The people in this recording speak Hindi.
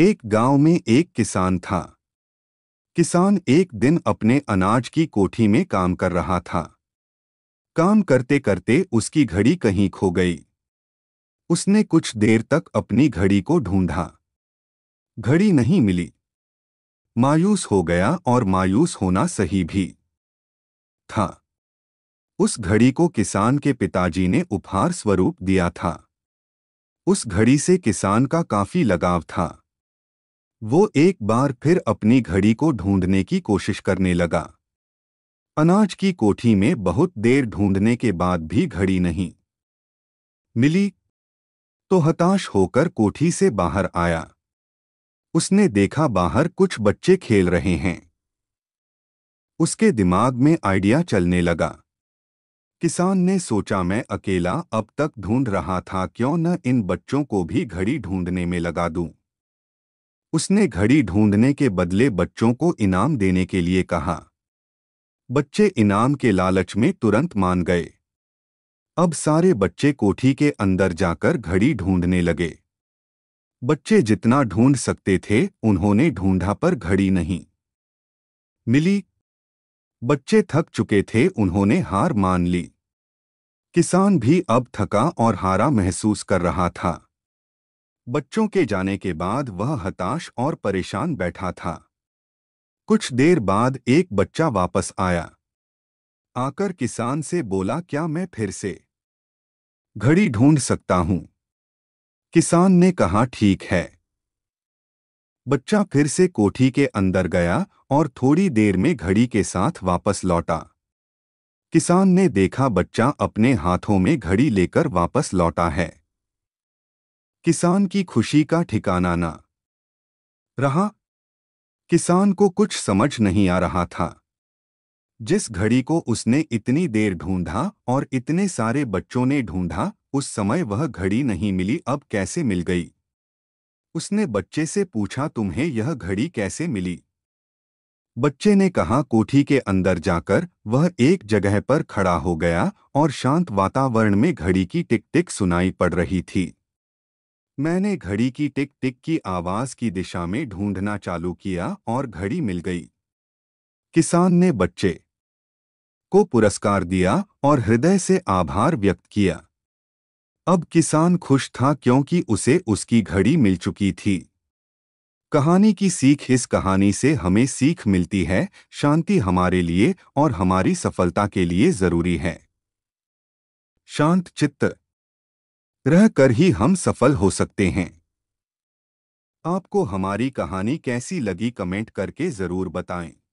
एक गांव में एक किसान था किसान एक दिन अपने अनाज की कोठी में काम कर रहा था काम करते करते उसकी घड़ी कहीं खो गई उसने कुछ देर तक अपनी घड़ी को ढूंढा घड़ी नहीं मिली मायूस हो गया और मायूस होना सही भी था उस घड़ी को किसान के पिताजी ने उपहार स्वरूप दिया था उस घड़ी से किसान का काफी लगाव था वो एक बार फिर अपनी घड़ी को ढूंढने की कोशिश करने लगा अनाज की कोठी में बहुत देर ढूंढने के बाद भी घड़ी नहीं मिली तो हताश होकर कोठी से बाहर आया उसने देखा बाहर कुछ बच्चे खेल रहे हैं उसके दिमाग में आइडिया चलने लगा किसान ने सोचा मैं अकेला अब तक ढूंढ रहा था क्यों न इन बच्चों को भी घड़ी ढूंढने में लगा दूं उसने घड़ी ढूंढने के बदले बच्चों को इनाम देने के लिए कहा बच्चे इनाम के लालच में तुरंत मान गए अब सारे बच्चे कोठी के अंदर जाकर घड़ी ढूंढने लगे बच्चे जितना ढूंढ सकते थे उन्होंने ढूंढा पर घड़ी नहीं मिली बच्चे थक चुके थे उन्होंने हार मान ली किसान भी अब थका और हारा महसूस कर रहा था बच्चों के जाने के बाद वह हताश और परेशान बैठा था कुछ देर बाद एक बच्चा वापस आया आकर किसान से बोला क्या मैं फिर से घड़ी ढूंढ सकता हूं किसान ने कहा ठीक है बच्चा फिर से कोठी के अंदर गया और थोड़ी देर में घड़ी के साथ वापस लौटा किसान ने देखा बच्चा अपने हाथों में घड़ी लेकर वापस लौटा है किसान की खुशी का ठिकाना ना रहा किसान को कुछ समझ नहीं आ रहा था जिस घड़ी को उसने इतनी देर ढूंढा और इतने सारे बच्चों ने ढूंढा उस समय वह घड़ी नहीं मिली अब कैसे मिल गई उसने बच्चे से पूछा तुम्हें यह घड़ी कैसे मिली बच्चे ने कहा कोठी के अंदर जाकर वह एक जगह पर खड़ा हो गया और शांत वातावरण में घड़ी की टिक टिक सुनाई पड़ रही थी मैंने घड़ी की टिक टिक की आवाज की दिशा में ढूंढना चालू किया और घड़ी मिल गई किसान ने बच्चे को पुरस्कार दिया और हृदय से आभार व्यक्त किया अब किसान खुश था क्योंकि उसे उसकी घड़ी मिल चुकी थी कहानी की सीख इस कहानी से हमें सीख मिलती है शांति हमारे लिए और हमारी सफलता के लिए जरूरी है शांत चित्त रह कर ही हम सफल हो सकते हैं आपको हमारी कहानी कैसी लगी कमेंट करके ज़रूर बताएं